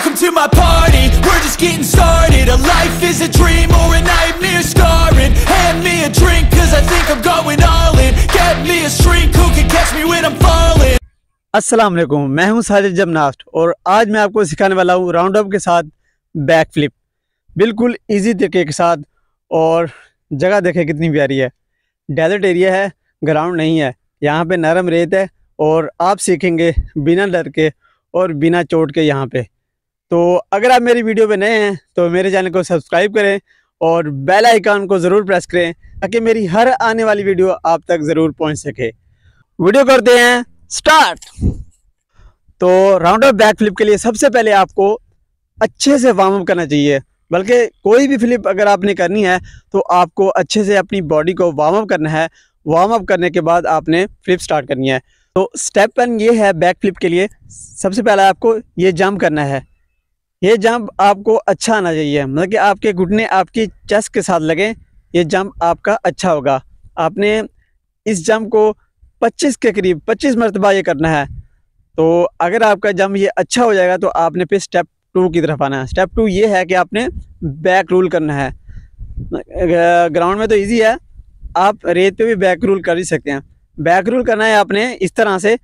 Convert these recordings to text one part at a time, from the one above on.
Welcome to my party, we're just getting started A life is a dream or a nightmare scarring Hand me a drink cause I think I'm going all in Get me a shrink who can catch me when I'm falling अस्सलाम वालेकुम मैं हूं साजिद जमनास्ट और आज मैं आपको सिखाने वाला हूं राउंड अप के साथ बैक फ्लिप बिल्कुल इजी तरीके के साथ और जगह देखें कितनी प्यारी है डेजर्ट एरिया है ग्राउंड नहीं है यहाँ पे नरम रेत है और आप सीखेंगे बिना डर के और बिना चोट के यहाँ पे तो अगर आप मेरी वीडियो पे नए हैं तो मेरे चैनल को सब्सक्राइब करें और बेल आइकन को ज़रूर प्रेस करें ताकि मेरी हर आने वाली वीडियो आप तक ज़रूर पहुंच सके वीडियो करते हैं स्टार्ट तो राउंड ऑफ बैक फ्लिप के लिए सबसे पहले आपको अच्छे से वार्म अप करना चाहिए बल्कि कोई भी फ्लिप अगर आपने करनी है तो आपको अच्छे से अपनी बॉडी को वार्म अप करना है वार्म अप करने के बाद आपने फ्लिप स्टार्ट करनी है तो स्टेप वन ये है बैक फ्लिप के लिए सबसे पहले आपको ये जंप करना है ये जंप आपको अच्छा आना चाहिए मतलब कि आपके घुटने आपकी चेस्ट के साथ लगे ये जंप आपका अच्छा होगा आपने इस जंप को 25 के करीब 25 मरतबा ये करना है तो अगर आपका जंप ये अच्छा हो जाएगा तो आपने फिर स्टेप टू की तरफ आना है स्टेप टू ये है कि आपने बैक रूल करना है ग्राउंड में तो ईजी है आप रेत पर भी बैक रूल कर ही सकते हैं बैक रूल करना है आपने इस तरह से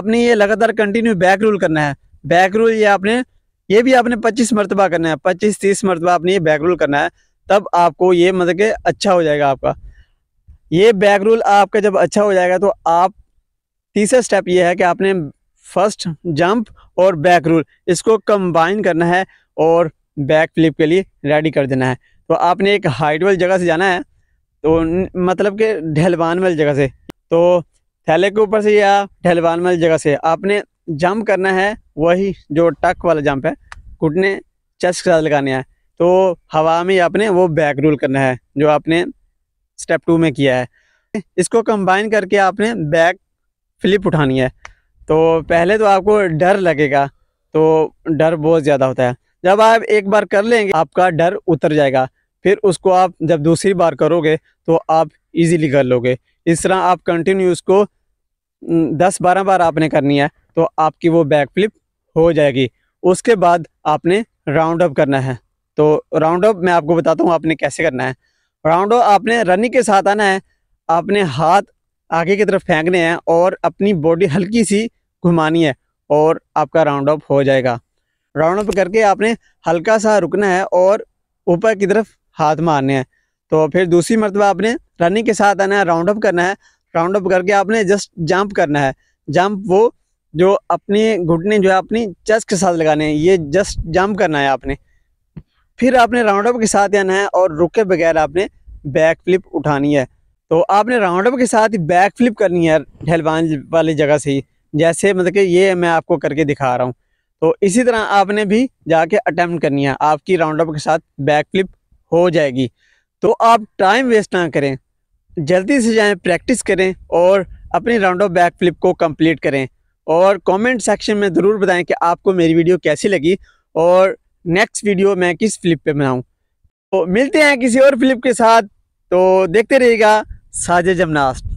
आपने ये लगातार कंटिन्यू बैक रूल करना है बैक रूल ये आपने ये भी आपने पच्चीस मरतबा करना है पच्चीस तीस मरतबा आपने ये बैक रोल करना है तब आपको ये मतलब कि अच्छा हो जाएगा आपका ये बैक रोल आपका जब अच्छा हो जाएगा तो आप तीसरा स्टेप ये है कि आपने फर्स्ट जंप और बैक रोल इसको कंबाइन करना है और बैक फ्लिप के लिए रेडी कर देना है तो आपने एक हाइट वाली जगह से जाना है तो मतलब के ढलवान वाली जगह से तो थैले के ऊपर से या ढलवान वाली जगह से आपने जंप करना है वही जो टक वाला जंप है घुटने चेस्ट के साथ लगाने हैं तो हवा में आपने वो बैक रोल करना है जो आपने स्टेप टू में किया है इसको कंबाइन करके आपने बैक फ्लिप उठानी है तो पहले तो आपको डर लगेगा तो डर बहुत ज़्यादा होता है जब आप एक बार कर लेंगे आपका डर उतर जाएगा फिर उसको आप जब दूसरी बार करोगे तो आप इजीली कर लोगे इस तरह आप कंटिन्यू उसको दस बारह बार आपने करनी है तो आपकी वो बैक फ्लिप हो जाएगी उसके बाद आपने राउंड अप करना है तो राउंड अप मैं आपको बताता हूँ आपने कैसे करना है राउंड अप आपने रनिंग के साथ आना है आपने हाथ आगे की तरफ फेंकने हैं और अपनी बॉडी हल्की सी घुमानी है और आपका राउंड अप हो जाएगा राउंड अप करके आपने हल्का सा रुकना है और ऊपर की तरफ हाथ मारने हैं तो फिर दूसरी मरतबा आपने रनिंग के साथ आना है राउंड अप करना है राउंड अप करके आपने जस्ट जंप करना है जंप वो जो अपने घुटने जो है अपनी चस्ट के साथ लगाने हैं ये जस्ट जंप करना है आपने फिर आपने राउंड अप के साथ आना है और रुके बगैर आपने बैक फ्लिप उठानी है तो आपने राउंड अप के साथ ही बैक फ्लिप करनी है ढलवान वाली जगह से ही जैसे मतलब कि ये मैं आपको करके दिखा रहा हूँ तो इसी तरह आपने भी जाके अटैम्प्ट करनी है आपकी राउंड अप के साथ बैक फ्लिप हो जाएगी तो आप टाइम वेस्ट ना करें जल्दी से जाएं प्रैक्टिस करें और अपनी राउंड ऑफ बैक फ्लिप को कंप्लीट करें और कमेंट सेक्शन में ज़रूर बताएं कि आपको मेरी वीडियो कैसी लगी और नेक्स्ट वीडियो मैं किस फ्लिप पे बनाऊं तो मिलते हैं किसी और फ्लिप के साथ तो देखते रहिएगा साजे जमनास्ट